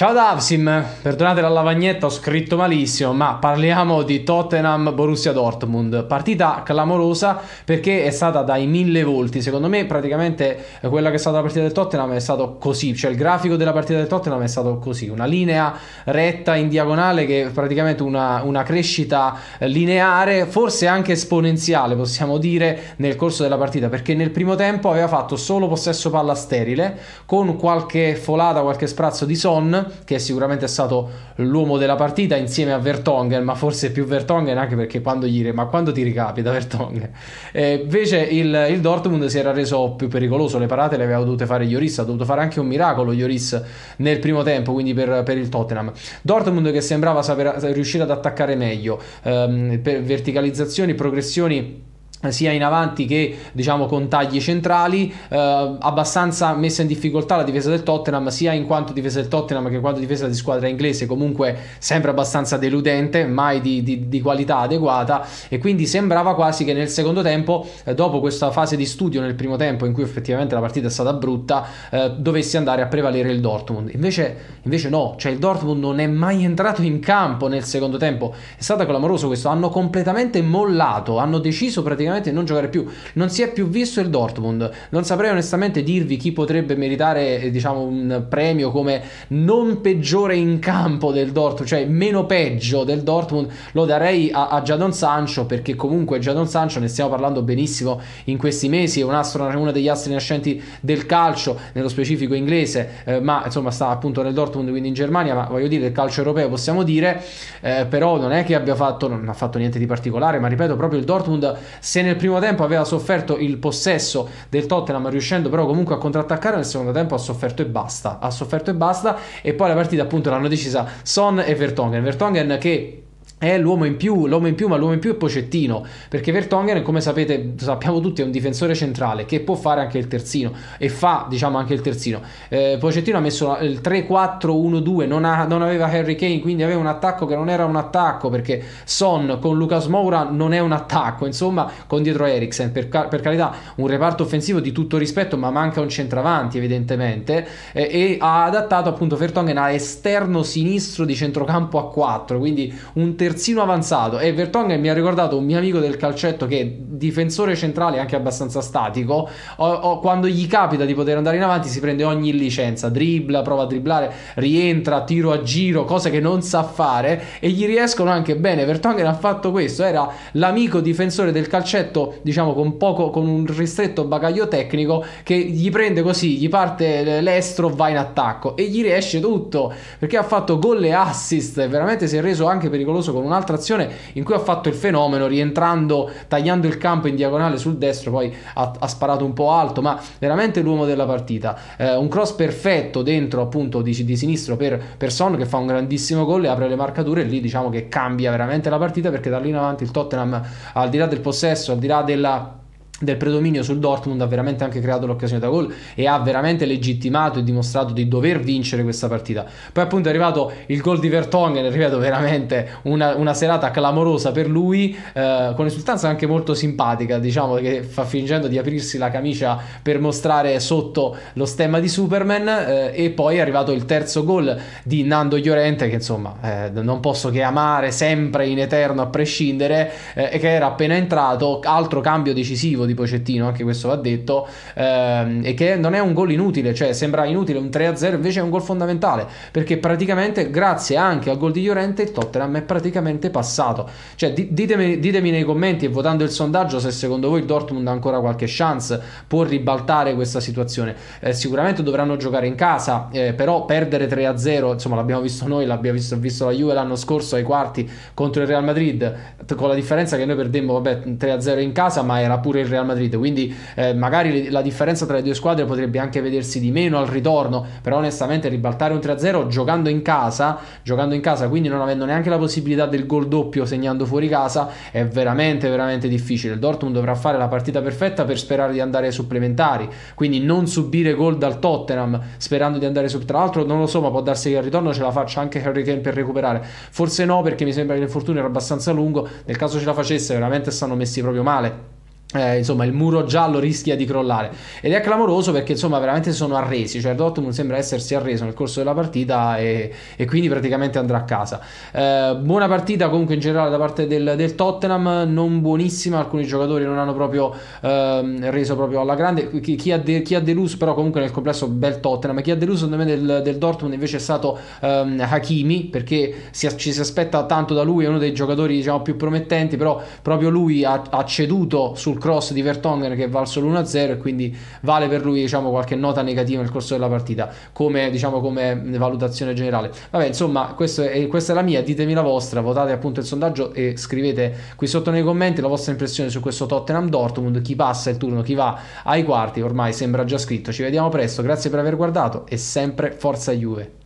Ciao Davsim, perdonate la lavagnetta, ho scritto malissimo, ma parliamo di Tottenham Borussia Dortmund. Partita clamorosa perché è stata dai mille volti. Secondo me, praticamente quella che è stata la partita del Tottenham è stato così. Cioè, il grafico della partita del Tottenham è stato così: una linea retta in diagonale, che è praticamente una, una crescita lineare, forse anche esponenziale, possiamo dire, nel corso della partita. Perché nel primo tempo aveva fatto solo possesso palla sterile, con qualche folata, qualche sprazzo di son che è sicuramente stato l'uomo della partita insieme a Vertonghen, ma forse più Vertonghen anche perché quando gli re, ma quando ti ricapita Vertonghen? Eh, invece il, il, Dortmund si era reso più pericoloso, le parate le aveva dovute fare Lloris, ha dovuto fare anche un miracolo Lloris nel primo tempo, quindi per, per il Tottenham. Dortmund che sembrava saper, riuscire ad attaccare meglio, ehm, per verticalizzazioni, progressioni sia in avanti che diciamo con tagli centrali eh, abbastanza messa in difficoltà la difesa del Tottenham sia in quanto difesa del Tottenham che in quanto difesa di squadra inglese comunque sempre abbastanza deludente mai di, di, di qualità adeguata e quindi sembrava quasi che nel secondo tempo eh, dopo questa fase di studio nel primo tempo in cui effettivamente la partita è stata brutta eh, dovesse andare a prevalere il Dortmund invece, invece no cioè il Dortmund non è mai entrato in campo nel secondo tempo è stato clamoroso questo hanno completamente mollato hanno deciso praticamente praticamente non giocare più. Non si è più visto il Dortmund. Non saprei onestamente dirvi chi potrebbe meritare, eh, diciamo, un premio come non peggiore in campo del Dortmund, cioè meno peggio del Dortmund. Lo darei a, a Jadon Sancho perché comunque Giadon Sancho ne stiamo parlando benissimo in questi mesi, è un astro, uno degli astri nascenti del calcio, nello specifico inglese, eh, ma insomma sta appunto nel Dortmund, quindi in Germania, ma voglio dire del calcio europeo possiamo dire, eh, però non è che abbia fatto, non ha fatto niente di particolare, ma ripeto proprio il Dortmund si se nel primo tempo aveva sofferto il possesso del Tottenham riuscendo però comunque a contrattaccare nel secondo tempo ha sofferto e basta ha sofferto e basta e poi la partita appunto l'hanno decisa Son e Vertonghen Vertonghen che è l'uomo in più, l'uomo in più, ma l'uomo in più è Pocettino, perché Vertonghen, come sapete, sappiamo tutti, è un difensore centrale che può fare anche il terzino e fa, diciamo, anche il terzino. Eh, Pocettino ha messo il 3-4-1-2, non, non, aveva Harry Kane, quindi aveva un attacco che non era un attacco, perché Son con Lucas Moura non è un attacco, insomma, con dietro Eriksen, per, car per carità, un reparto offensivo di tutto rispetto, ma manca un centravanti, evidentemente, eh, e ha adattato appunto Vertonghen a esterno sinistro di centrocampo a 4, quindi un terzino terzino avanzato e Vertonghen mi ha ricordato un mio amico del calcetto che è difensore centrale anche abbastanza statico o, o, quando gli capita di poter andare in avanti si prende ogni licenza dribbla prova a dribblare rientra tiro a giro cose che non sa fare e gli riescono anche bene Vertonghen ha fatto questo era l'amico difensore del calcetto diciamo con poco con un ristretto bagaglio tecnico che gli prende così gli parte l'estro va in attacco e gli riesce tutto perché ha fatto gol e assist veramente si è reso anche pericoloso con con un'altra azione in cui ha fatto il fenomeno rientrando, tagliando il campo in diagonale sul destro, poi ha, ha sparato un po' alto, ma veramente l'uomo della partita. Eh, un cross perfetto dentro appunto di, di sinistro per, per, Son che fa un grandissimo gol e apre le marcature e lì diciamo che cambia veramente la partita perché da lì in avanti il Tottenham al di là del possesso, al di là della del predominio sul Dortmund ha veramente anche creato l'occasione da gol e ha veramente legittimato e dimostrato di dover vincere questa partita. Poi appunto è arrivato il gol di Vertonghen, è arrivato veramente una, una serata clamorosa per lui, eh, con risultanza anche molto simpatica, diciamo che fa fingendo di aprirsi la camicia per mostrare sotto lo stemma di Superman eh, e poi è arrivato il terzo gol di Nando Llorente che insomma eh, non posso che amare sempre in eterno a prescindere eh, e che era appena entrato, altro cambio decisivo di Pocettino, anche questo va detto, ehm, e che non è un gol inutile, cioè sembra inutile un 3-0, invece è un gol fondamentale, perché praticamente grazie anche al gol di Llorente il Tottenham è praticamente passato. Cioè, di, ditemi, ditemi, nei commenti e votando il sondaggio se secondo voi il Dortmund ha ancora qualche chance, può ribaltare questa situazione. Eh, sicuramente dovranno giocare in casa, eh, però perdere 3-0, insomma l'abbiamo visto noi, l'abbiamo visto, visto la Juve l'anno scorso ai quarti contro il Real Madrid, con la differenza che noi perdemmo, vabbè, 3-0 in casa, ma era pure il Real Real Madrid, quindi eh, magari la differenza tra le due squadre potrebbe anche vedersi di meno al ritorno, però onestamente ribaltare un 3-0 giocando in casa, giocando in casa, quindi non avendo neanche la possibilità del gol doppio segnando fuori casa, è veramente veramente difficile. Il Dortmund dovrà fare la partita perfetta per sperare di andare ai supplementari, quindi non subire gol dal Tottenham sperando di andare su tra l'altro non lo so, ma può darsi che al ritorno ce la faccia anche Harry Kane per recuperare. Forse no, perché mi sembra che l'infortunio era abbastanza lungo, nel caso ce la facesse veramente stanno messi proprio male. Eh, insomma, il muro giallo rischia di crollare ed è clamoroso perché insomma veramente sono arresi, cioè Dortmund sembra essersi arreso nel corso della partita e, e quindi praticamente andrà a casa. Eh, buona partita comunque in generale da parte del, del, Tottenham, non buonissima, alcuni giocatori non hanno proprio eh, reso proprio alla grande, chi, chi, ha de, chi, ha deluso però comunque nel complesso bel Tottenham, chi ha deluso secondo me del, del Dortmund invece è stato ehm, Hakimi perché si, ci si aspetta tanto da lui, è uno dei giocatori diciamo più promettenti, però proprio lui ha, ha ceduto sul cross di Vertonghen che è valso l'1-0 e quindi vale per lui diciamo, qualche nota negativa nel corso della partita come, diciamo, come valutazione generale. Vabbè insomma è, questa è la mia, ditemi la vostra, votate appunto il sondaggio e scrivete qui sotto nei commenti la vostra impressione su questo Tottenham Dortmund, chi passa il turno, chi va ai quarti, ormai sembra già scritto. Ci vediamo presto, grazie per aver guardato e sempre forza Juve.